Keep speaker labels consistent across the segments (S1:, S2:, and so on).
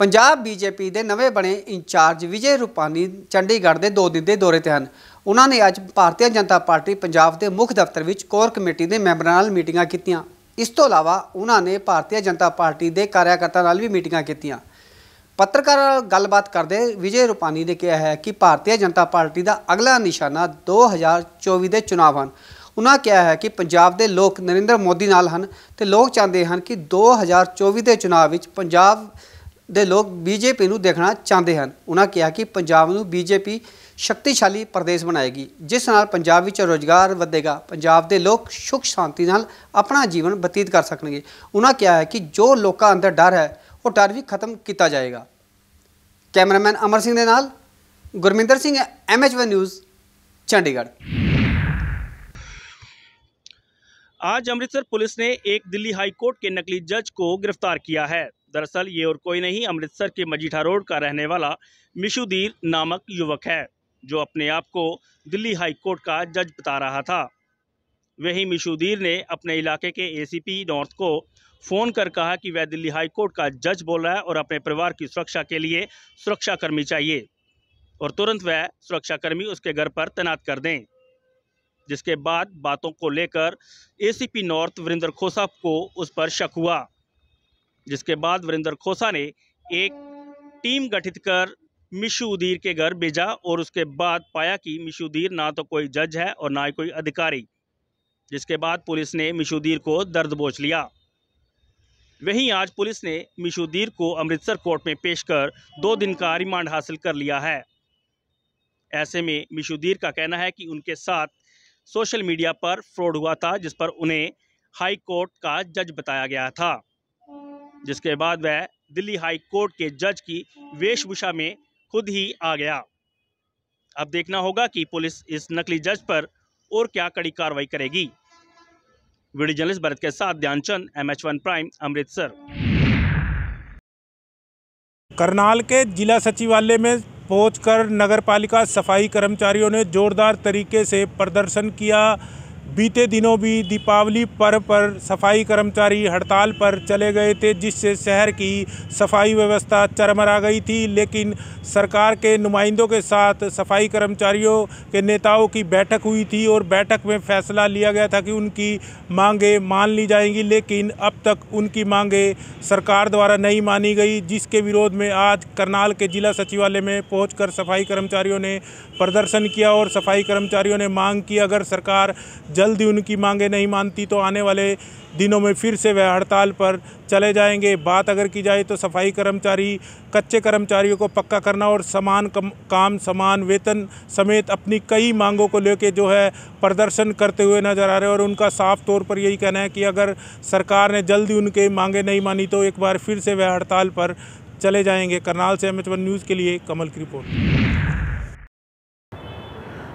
S1: Punjab BJP ਦੇ ਨਵੇਂ ਬਣੇ ਇੰਚਾਰਜ ਵਿਜੇ ਰੂਪਾਨੀ ਚੰਡੀਗੜ੍ਹ ਦੇ ਦੋ ਦਿਨ ਦੇ ਦੌਰੇ ਤੇ ਹਨ ਉਹਨਾਂ ਨੇ ਅੱਜ ਭਾਰਤੀ ਜਨਤਾ ਪਾਰਟੀ ਪੰਜਾਬ ਦੇ ਮੁੱਖ ਦਫ਼ਤਰ ਵਿੱਚ ਕੋਰ ਕਮੇਟੀ ਦੇ ਮੈਂਬਰਾਂ ਨਾਲ ਮੀਟਿੰਗਾਂ ਕੀਤੀਆਂ ਇਸ ਤੋਂ ਇਲਾਵਾ ਉਹਨਾਂ ਨੇ ਭਾਰਤੀ ਜਨਤਾ ਪਾਰਟੀ ਦੇ ਕਾਰਿਆਕਰਤਾ ਨਾਲ ਵੀ ਮੀਟਿੰਗਾਂ ਕੀਤੀਆਂ ਪੱਤਰਕਾਰਾਂ ਨਾਲ ਗੱਲਬਾਤ ਕਰਦੇ ਵਿਜੇ ਰੂਪਾਨੀ ਨੇ ਕਿਹਾ ਹੈ ਕਿ ਭਾਰਤੀ ਜਨਤਾ ਪਾਰਟੀ ਦਾ ਅਗਲਾ ਨਿਸ਼ਾਨਾ 2024 ਦੇ ਚੋਣਾਂ ਹਨ ਉਹਨਾਂ ਕਿਹਾ ਹੈ ਕਿ ਪੰਜਾਬ ਦੇ ਲੋਕ ਨਰਿੰਦਰ ਮੋਦੀ ਨਾਲ ਹਨ ਤੇ ਲੋਕ ਚਾਹੁੰਦੇ ਹਨ ਕਿ 2024 ਦੇ ਚੋਣਾਂ ਵਿੱਚ ਪੰਜਾਬ ਦੇ ਲੋਕ ਬੀਜੇਪੀ ਨੂੰ ਦੇਖਣਾ ਚਾਹੁੰਦੇ ਹਨ ਉਹਨਾਂ ਕਿਹਾ ਕਿ ਪੰਜਾਬ ਨੂੰ ਬੀਜੇਪੀ ਸ਼ਕਤੀਸ਼ਾਲੀ ਪ੍ਰਦੇਸ਼ ਬਣਾਏਗੀ ਜਿਸ ਨਾਲ ਪੰਜਾਬ ਵਿੱਚ ਰੋਜ਼ਗਾਰ ਵਧੇਗਾ ਪੰਜਾਬ ਦੇ ਲੋਕ ਸੁਖ ਸ਼ਾਂਤੀ ਨਾਲ ਆਪਣਾ ਜੀਵਨ ਬਤੀਤ ਕਰ ਸਕਣਗੇ ਉਹਨਾਂ ਕਿਹਾ ਹੈ ਕਿ ਜੋ ਲੋਕਾਂ ਅੰਦਰ ਡਰ ਹੈ ਉਹ ਡਰ ਵੀ ਖਤਮ ਕੀਤਾ ਜਾਏਗਾ ਕੈਮਰਾਮੈਨ ਅਮਰ ਸਿੰਘ ਦੇ ਨਾਲ ਗੁਰਮਿੰਦਰ ਸਿੰਘ ਐਮਐਚਵੀ ਨਿਊਜ਼ ਚੰਡੀਗੜ੍ਹ
S2: आज अमृतसर पुलिस ने एक दिल्ली हाई कोर्ट के नकली जज को गिरफ्तार किया है दरअसल ये और कोई नहीं अमृतसर के मजीठा रोड का रहने वाला मिशुदीर नामक युवक है जो अपने आप को दिल्ली हाई कोर्ट का जज बता रहा था वहीं मिशुदीर ने अपने इलाके के एसीपी नॉर्थ को फ़ोन कर कहा कि वह दिल्ली हाई कोर्ट का जज बोल रहा है और अपने परिवार की सुरक्षा के लिए सुरक्षाकर्मी चाहिए और तुरंत वह सुरक्षाकर्मी उसके घर पर तैनात कर दें जिसके बाद बातों को लेकर एसीपी नॉर्थ वरिंदर खोसा को उस पर शक हुआ जिसके बाद वरिंदर खोसा ने एक टीम गठित कर मिशु के घर भेजा और उसके बाद पाया कि मिशु उदीर ना तो कोई जज है और ना ही कोई अधिकारी जिसके बाद पुलिस ने मिशुदीर को दर्द बोझ लिया वहीं आज पुलिस ने मिशुदीर को अमृतसर कोर्ट में पेश कर दो दिन का रिमांड हासिल कर लिया है ऐसे में मिशुदीर का कहना है कि उनके साथ सोशल मीडिया पर फ्रॉड हुआ था जिस पर उन्हें हाई कोर्ट का जज बताया गया था जिसके बाद वह दिल्ली हाई कोर्ट के जज की वेशभूषा में खुद ही आ गया अब देखना होगा कि पुलिस इस नकली जज पर और क्या कड़ी कार्रवाई करेगी वीडियो जर्नलिस्ट भरत के साथ Dhyanchand M H one prime Amritsar
S3: Karnal के जिला सचिवालय में पहुंचकर नगरपालिका सफाई कर्मचारियों ने जोरदार तरीके से प्रदर्शन किया बीते दिनों भी दीपावली पर्व पर सफाई कर्मचारी हड़ताल पर चले गए थे जिससे शहर की सफाई व्यवस्था चरमरा गई थी लेकिन सरकार के नुमाइंदों के साथ सफाई कर्मचारियों के नेताओं की बैठक हुई थी और बैठक में फैसला लिया गया था कि उनकी मांगें मान ली जाएंगी लेकिन अब तक उनकी मांगें सरकार द्वारा नहीं मानी गई जिसके विरोध में आज करनाल के जिला सचिवालय में पहुँच सफाई कर्मचारियों ने प्रदर्शन किया और सफाई कर्मचारियों ने मांग की अगर सरकार जल्द ही उनकी मांगे नहीं मानती तो आने वाले दिनों में फिर से वह हड़ताल पर चले जाएंगे बात अगर की जाए तो सफाई कर्मचारी कच्चे कर्मचारियों को पक्का करना और समान कम काम समान वेतन समेत अपनी कई मांगों को लेकर जो है प्रदर्शन करते हुए नजर आ रहे हैं और उनका साफ तौर पर यही कहना है कि अगर सरकार ने जल्दी उनके मांगे नहीं मानी तो एक बार फिर से वह हड़ताल पर चले जाएंगे करनाल से एम न्यूज़ के लिए कमल की रिपोर्ट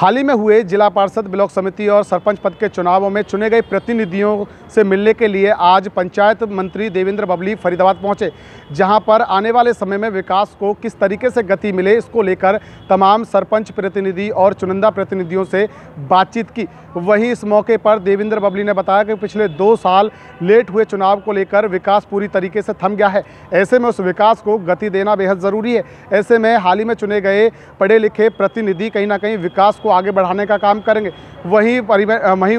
S4: हाल ही में हुए जिला पार्षद ब्लॉक समिति और सरपंच पद के चुनावों में चुने गए प्रतिनिधियों से मिलने के लिए आज पंचायत मंत्री देवेंद्र बबली फरीदाबाद पहुंचे जहां पर आने वाले समय में विकास को किस तरीके से गति मिले इसको लेकर तमाम सरपंच प्रतिनिधि और चुनिंदा प्रतिनिधियों से बातचीत की वहीं इस मौके पर देवेंद्र बबली ने बताया कि पिछले दो साल लेट हुए चुनाव को लेकर विकास पूरी तरीके से थम गया है ऐसे में उस विकास को गति देना बेहद ज़रूरी है ऐसे में हाल ही में चुने गए पढ़े लिखे प्रतिनिधि कहीं ना कहीं विकास को को आगे बढ़ाने का काम करेंगे वहीं वहीं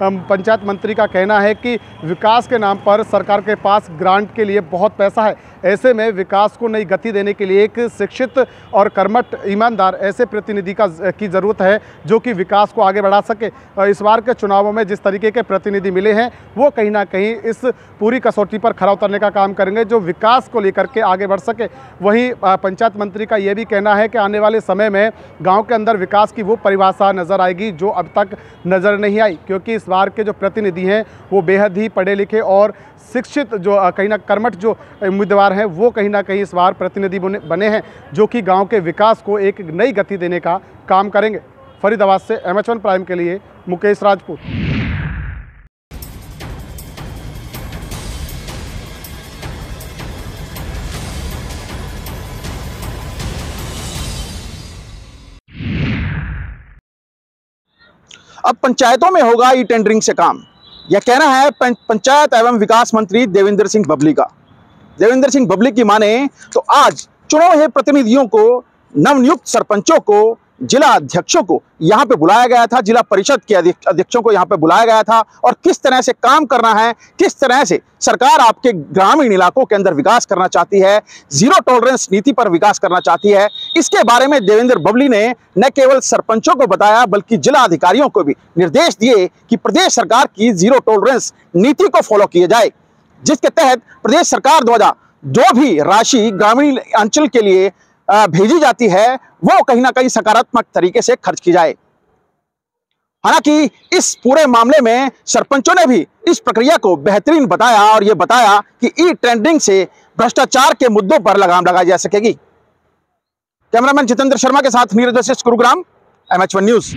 S4: पंचायत मंत्री का कहना है कि विकास के नाम पर सरकार के पास ग्रांट के लिए बहुत पैसा है ऐसे में विकास को नई गति देने के लिए एक शिक्षित और कर्मठ ईमानदार ऐसे प्रतिनिधि का की ज़रूरत है जो कि विकास को आगे बढ़ा सके इस बार के चुनावों में जिस तरीके के प्रतिनिधि मिले हैं वो कहीं ना कहीं इस पूरी कसौटी पर खरा उतरने का काम करेंगे जो विकास को लेकर के आगे बढ़ सके वहीं पंचायत मंत्री का ये भी कहना है कि आने वाले समय में गाँव के अंदर विकास की वो परिभाषा नज़र आएगी जो अब तक नज़र नहीं आई क्योंकि इस बार के जो प्रतिनिधि हैं वो बेहद ही पढ़े लिखे और शिक्षित जो कहीं ना कर्मठ जो उम्मीदवार हैं वो कहीं ना कहीं इस बार प्रतिनिधि बने हैं जो कि गाँव के विकास को एक नई गति देने का काम करेंगे फरीदाबाद से एम प्राइम के लिए मुकेश
S2: राजपूत
S5: अब पंचायतों में होगा ई टेंडरिंग से काम यह कहना है पंचायत एवं विकास मंत्री देवेंद्र सिंह बबली का देवेंद्र सिंह बबली की माने तो आज चुनाव हुए प्रतिनिधियों को नवनियुक्त सरपंचों को जिला अध्यक्षों को यहाँ पे बुलाया गया था जिला परिषद के अध्यक्षों को यहाँ पे बुलाया गया था और किस तरह से काम करना है किस तरह से सरकार आपके ग्रामीण इलाकों के अंदर विकास करना चाहती है जीरो टॉलरेंस नीति पर विकास करना चाहती है इसके बारे में देवेंद्र बबली ने न केवल सरपंचों को बताया बल्कि जिला अधिकारियों को भी निर्देश दिए कि प्रदेश सरकार की जीरो टॉलरेंस नीति को फॉलो किया जाए जिसके तहत प्रदेश सरकार द्वारा जो भी राशि ग्रामीण अंचल के लिए भेजी जाती है वो कहीं ना कहीं सकारात्मक तरीके से खर्च की जाए हालांकि इस पूरे मामले में सरपंचों ने भी इस प्रक्रिया को बेहतरीन बताया और ये बताया कि ई ट्रेंडिंग से भ्रष्टाचार के मुद्दों पर लगाम लगाई जा सकेगी कैमरामैन जितेंद्र शर्मा के साथ Neeraj Gurugram M H one news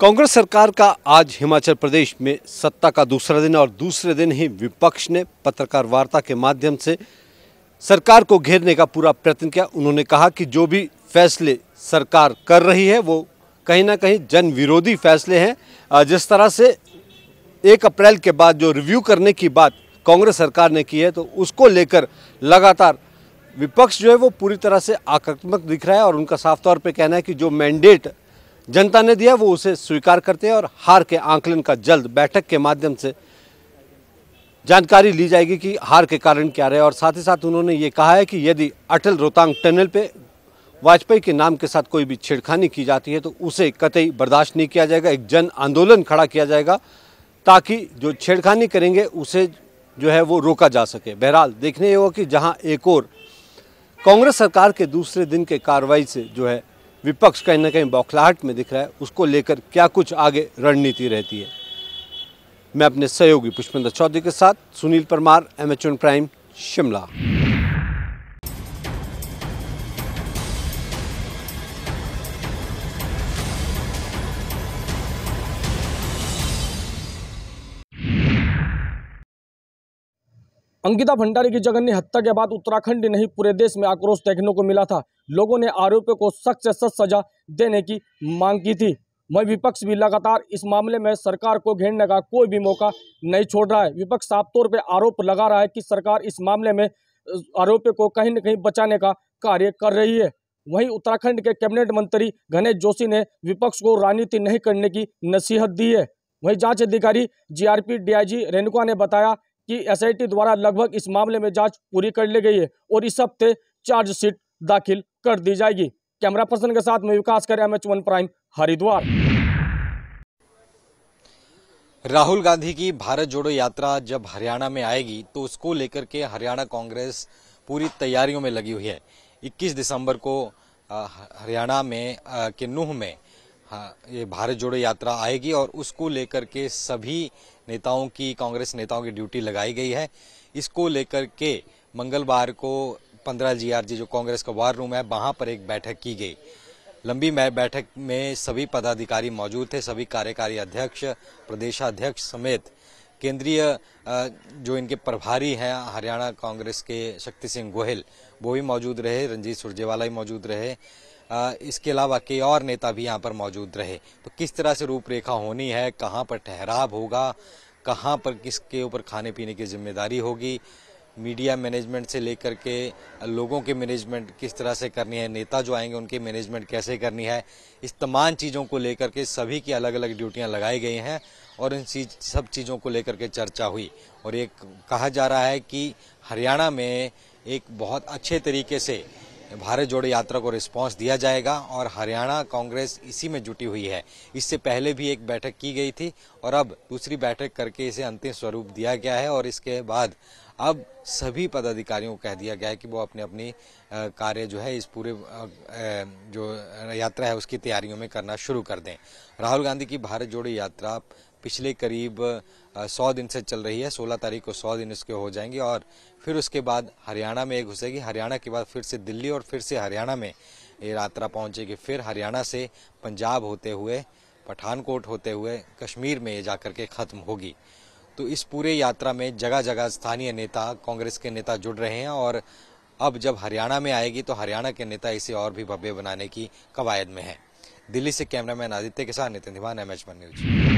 S6: Congress सरकार का आज हिमाचल प्रदेश में सत्ता का दूसरा दिन और दूसरे दिन ही विपक्ष ने पत्रकार वार्ता के माध्यम से सरकार को घेरने का पूरा प्रयत्न किया उन्होंने कहा कि जो भी फैसले सरकार कर रही है वो कहीं ना कहीं जन विरोधी फैसले हैं जिस तरह से एक अप्रैल के बाद जो रिव्यू करने की बात कांग्रेस सरकार ने की है तो उसको लेकर लगातार विपक्ष जो है वो पूरी तरह से आक्रामक दिख रहा है और उनका साफ तौर पे कहना है कि जो मैंडेट जनता ने दिया वो उसे स्वीकार करते हैं और हार के आंकलन का जल्द बैठक के माध्यम से जानकारी ली जाएगी कि हार के कारण क्या रहे और साथ ही साथ उन्होंने ये कहा है कि यदि अटल रोहतांग टनल पे वाजपेयी के नाम के साथ कोई भी छेड़खानी की जाती है तो उसे कतई बर्दाश्त नहीं किया जाएगा एक जन आंदोलन खड़ा किया जाएगा ताकि जो छेड़खानी करेंगे उसे जो है वो रोका जा सके बहरहाल देखने ये होगा कि जहाँ एक और कांग्रेस सरकार के दूसरे दिन के कार्रवाई से जो है विपक्ष कहीं ना कहीं बौखलाहट में दिख रहा है उसको लेकर क्या कुछ आगे रणनीति रहती है मैं अपने सहयोगी पुष्पेंद्र चौधरी के साथ सुनील परमार एमेचन प्राइम शिमला
S2: अंकिता भंडारी की जघन्य हत्या के बाद उत्तराखंड नहीं पूरे देश में आक्रोश देखने को मिला था लोगों ने आरोपियों को सख्त से सख्त सजा देने की मांग की थी वही विपक्ष भी लगातार इस मामले में सरकार को घेरने का कोई भी मौका नहीं छोड़ रहा है विपक्ष साफ तौर पर आरोप लगा रहा है कि सरकार इस मामले में आरोपियों को कहीं न कहीं बचाने का कार्य कर रही है वहीं उत्तराखंड के कैबिनेट मंत्री गणेश जोशी ने विपक्ष को राजनीति नहीं करने की नसीहत दी है वहीं जांच अधिकारी जीआरपी डीआईजी रेणुका ने बताया कि एसआईटी द्वारा लगभग इस मामले में जांच पूरी कर ली गई है और इस हफ्ते चार्जशीट दाखिल कर दी जाएगी कैमरा पर्सन के साथ में विकास कर M H one prime Haridwar Rahul Gandhi की भारत
S7: जोड़ो यात्रा जब हरियाणा में आएगी तो उसको लेकर के हरियाणा कांग्रेस पूरी तैयारियों में लगी हुई है 21 दिसंबर को हरियाणा में के नूह में हाँ, ये भारत जोड़ो यात्रा आएगी और उसको लेकर के सभी नेताओं की कांग्रेस नेताओं की ड्यूटी लगाई गई है इसको लेकर के मंगलवार को पंद्रह जी जो कांग्रेस का वार रूम है वहाँ पर एक बैठक की गई लंबी मैं बैठक में सभी पदाधिकारी मौजूद थे सभी कार्यकारी अध्यक्ष प्रदेशाध्यक्ष समेत केंद्रीय जो इनके प्रभारी हैं हरियाणा कांग्रेस के शक्ति सिंह गोहिल वो भी मौजूद रहे रंजीत सुरजेवाला भी मौजूद रहे इसके अलावा कई और नेता भी यहाँ पर मौजूद रहे तो किस तरह से रूपरेखा होनी है कहाँ पर ठहराव होगा कहाँ पर किसके ऊपर खाने पीने की जिम्मेदारी होगी मीडिया मैनेजमेंट से लेकर के लोगों के मैनेजमेंट किस तरह से करनी है नेता जो आएंगे उनके मैनेजमेंट कैसे करनी है इस तमाम चीज़ों को लेकर के सभी की अलग अलग ड्यूटियां लगाई गई हैं और इन चीज सब चीज़ों को लेकर के चर्चा हुई और एक कहा जा रहा है कि हरियाणा में एक बहुत अच्छे तरीके से भारत जोड़ो यात्रा को रिस्पांस दिया जाएगा और हरियाणा कांग्रेस इसी में जुटी हुई है इससे पहले भी एक बैठक की गई थी और अब दूसरी बैठक करके इसे अंतिम स्वरूप दिया गया है और इसके बाद अब सभी पदाधिकारियों को कह दिया गया है कि वो अपने अपनी कार्य जो है इस पूरे जो यात्रा है उसकी तैयारियों में करना शुरू कर दें राहुल गांधी की भारत जोड़ो यात्रा पिछले करीब सौ दिन से चल रही है सोलह तारीख को सौ दिन इसके हो जाएंगे और फिर उसके बाद हरियाणा में एक घुसेगी हरियाणा के बाद फिर से दिल्ली और फिर से हरियाणा में ये यात्रा पहुंचेगी फिर हरियाणा से पंजाब होते हुए पठानकोट होते हुए कश्मीर में ये जाकर के ख़त्म होगी तो इस पूरे यात्रा में जगह जगह स्थानीय नेता कांग्रेस के नेता जुड़ रहे हैं और अब जब हरियाणा में आएगी तो हरियाणा के नेता इसे और भी भव्य बनाने की कवायद में है दिल्ली से कैमरामैन आदित्य के साथ Nitin Dhiman M H one news